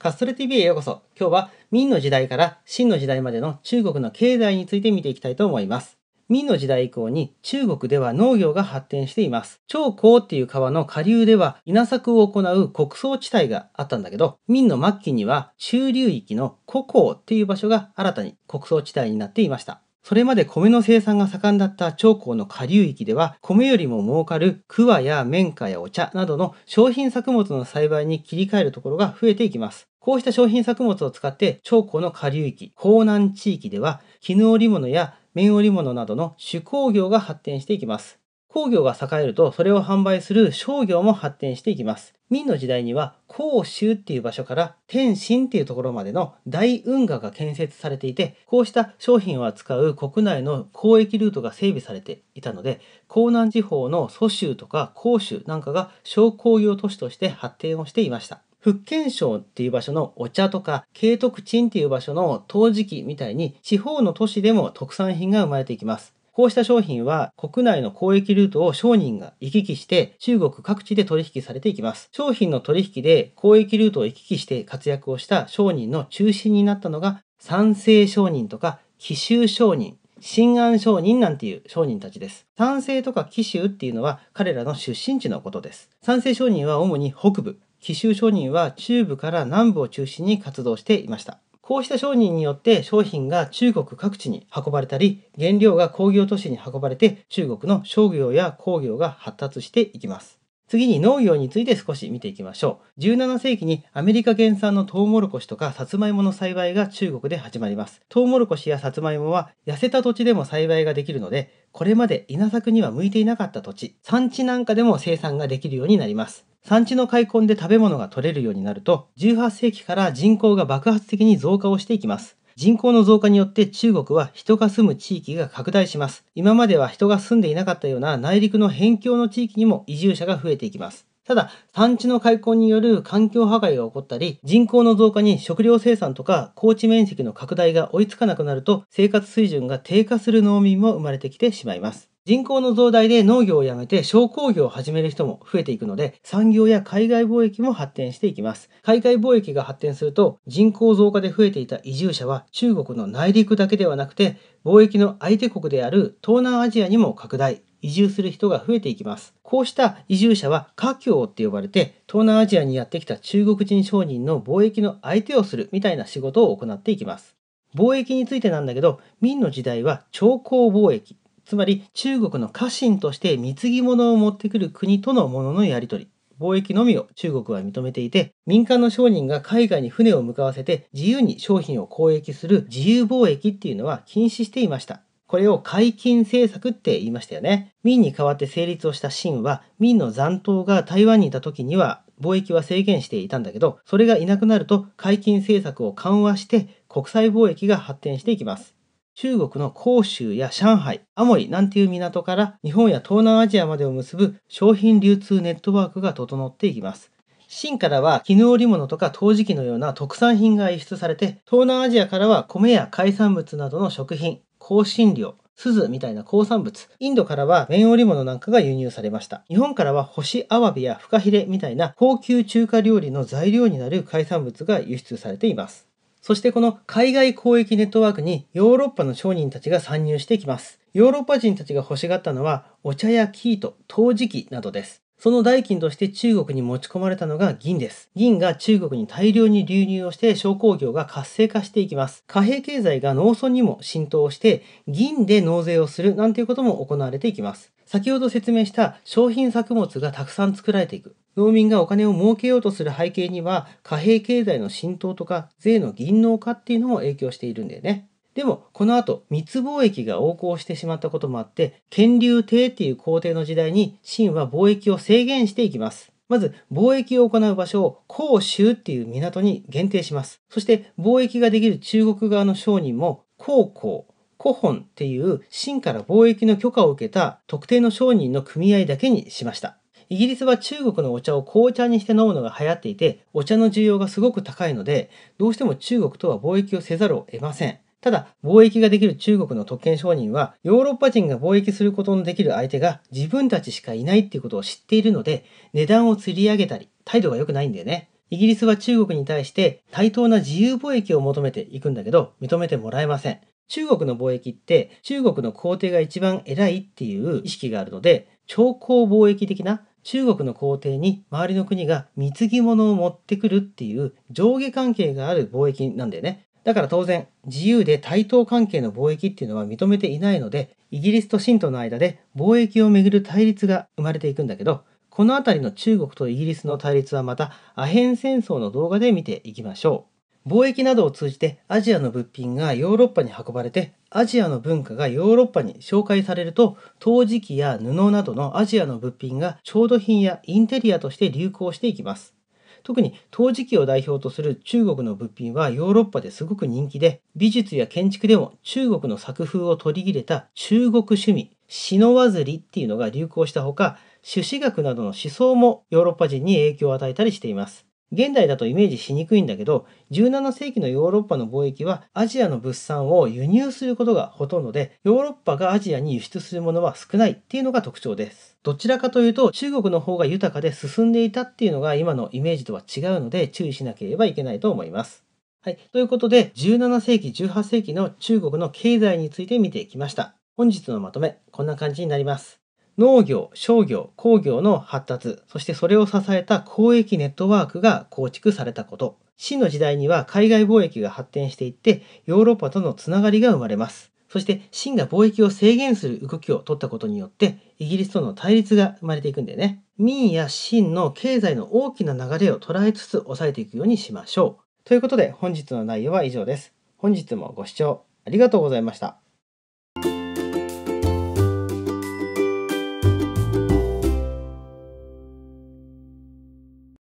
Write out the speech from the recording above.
カストレ TV へようこそ。今日は明の時代から清の時代までの中国の経済について見ていきたいと思います。明の時代以降に中国では農業が発展しています。長江っていう川の下流では稲作を行う穀倉地帯があったんだけど、明の末期には中流域の古江っていう場所が新たに穀倉地帯になっていました。それまで米の生産が盛んだった長江の下流域では、米よりも儲かる桑や綿花やお茶などの商品作物の栽培に切り替えるところが増えていきます。こうした商品作物を使って長江の下流域、江南地域では、絹織物や綿織物などの手工業が発展していきます。工業が栄えると、それを販売する商業も発展していきます。明の時代には、甲州っていう場所から天津っていうところまでの大運河が建設されていて、こうした商品を扱う国内の交易ルートが整備されていたので、江南地方の蘇州とか甲州なんかが商工業都市として発展をしていました。福建省っていう場所のお茶とか、慶徳鎮っていう場所の陶磁器みたいに、地方の都市でも特産品が生まれていきます。こうした商品は国内の交易ルートを商人が行き来して中国各地で取引されていきます。商品の取引で交易ルートを行き来して活躍をした商人の中心になったのが三世商人とか奇襲商人。新安商人なんていう商人たちです。三世とか紀州っていうのは彼らの出身地のことです。三世商人は主に北部、紀州商人は中部から南部を中心に活動していました。こうした商人によって商品が中国各地に運ばれたり、原料が工業都市に運ばれて中国の商業や工業が発達していきます。次に農業について少し見ていきましょう。17世紀にアメリカ原産のトウモロコシとかサツマイモの栽培が中国で始まります。トウモロコシやサツマイモは痩せた土地でも栽培ができるので、これまで稲作には向いていなかった土地、産地なんかでも生産ができるようになります。産地の開墾で食べ物が取れるようになると、18世紀から人口が爆発的に増加をしていきます。人口の増加によって中国は人が住む地域が拡大します。今までは人が住んでいなかったような内陸の辺境の地域にも移住者が増えていきます。ただ、産地の開墾による環境破壊が起こったり、人口の増加に食料生産とか高地面積の拡大が追いつかなくなると、生活水準が低下する農民も生まれてきてしまいます。人口の増大で農業をやめて商工業を始める人も増えていくので、産業や海外貿易も発展していきます。海外貿易が発展すると、人口増加で増えていた移住者は中国の内陸だけではなくて、貿易の相手国である東南アジアにも拡大、移住する人が増えていきます。こうした移住者は華僑って呼ばれて、東南アジアにやってきた中国人商人の貿易の相手をするみたいな仕事を行っていきます。貿易についてなんだけど、明の時代は朝貢貿易つまり中国の家臣として貢ぎ物を持ってくる国とのもののやり取り、貿易のみを中国は認めていて、民間の商人が海外に船を向かわせて自由に商品を交易する自由貿易っていうのは禁止していました。これを解禁政策って言いましたよね。民に代わって成立をした清は、民の残党が台湾にいた時には貿易は制限していたんだけど、それがいなくなると解禁政策を緩和して国際貿易が発展していきます。中国の広州や上海、アモイなんていう港から日本や東南アジアまでを結ぶ商品流通ネットワークが整っていきます。清からは絹織物とか陶磁器のような特産品が輸出されて、東南アジアからは米や海産物などの食品、香辛料、鈴みたいな鉱産物、インドからは綿織物なんかが輸入されました。日本からは干しアワビやフカヒレみたいな高級中華料理の材料になる海産物が輸出されています。そしてこの海外交易ネットワークにヨーロッパの商人たちが参入してきます。ヨーロッパ人たちが欲しがったのはお茶や生糸、陶磁器などです。その代金として中国に持ち込まれたのが銀です。銀が中国に大量に流入をして商工業が活性化していきます。貨幣経済が農村にも浸透して銀で納税をするなんていうことも行われていきます。先ほど説明した商品作物がたくさん作られていく。農民がお金を儲けようとする背景には、貨幣経済の浸透とか、税の銀能化っていうのも影響しているんだよね。でも、この後、密貿易が横行してしまったこともあって、権流帝っていう皇帝の時代に、秦は貿易を制限していきます。まず、貿易を行う場所を広州っていう港に限定します。そして、貿易ができる中国側の商人も、広港古本っていう真から貿易の許可を受けた特定の商人の組合だけにしました。イギリスは中国のお茶を紅茶にして飲むのが流行っていて、お茶の需要がすごく高いので、どうしても中国とは貿易をせざるを得ません。ただ、貿易ができる中国の特権商人は、ヨーロッパ人が貿易することのできる相手が自分たちしかいないっていうことを知っているので、値段を釣り上げたり、態度が良くないんだよね。イギリスは中国に対して対等な自由貿易を求めていくんだけど、認めてもらえません。中国の貿易って中国の皇帝が一番偉いっていう意識があるので、超高貿易的な中国の皇帝に周りの国が貢ぎ物を持ってくるっていう上下関係がある貿易なんだよね。だから当然、自由で対等関係の貿易っていうのは認めていないので、イギリスと清との間で貿易をめぐる対立が生まれていくんだけど、この辺りの中国とイギリスの対立はまたアヘン戦争の動画で見ていきましょう。貿易などを通じてアジアの物品がヨーロッパに運ばれてアジアの文化がヨーロッパに紹介されると陶磁器や布などのアジアの物品が調度品やインテリアとして流行していきます特に陶磁器を代表とする中国の物品はヨーロッパですごく人気で美術や建築でも中国の作風を取り入れた中国趣味篠わずりっていうのが流行したほか朱子学などの思想もヨーロッパ人に影響を与えたりしています現代だとイメージしにくいんだけど、17世紀のヨーロッパの貿易はアジアの物産を輸入することがほとんどで、ヨーロッパがアジアに輸出するものは少ないっていうのが特徴です。どちらかというと中国の方が豊かで進んでいたっていうのが今のイメージとは違うので注意しなければいけないと思います。はい。ということで、17世紀、18世紀の中国の経済について見ていきました。本日のまとめ、こんな感じになります。農業、商業、工業の発達、そしてそれを支えた交易ネットワークが構築されたこと。秦の時代には海外貿易が発展していって、ヨーロッパとのつながりが生まれます。そして秦が貿易を制限する動きを取ったことによって、イギリスとの対立が生まれていくんだよね。民や秦の経済の大きな流れを捉えつつ抑えていくようにしましょう。ということで本日の内容は以上です。本日もご視聴ありがとうございました。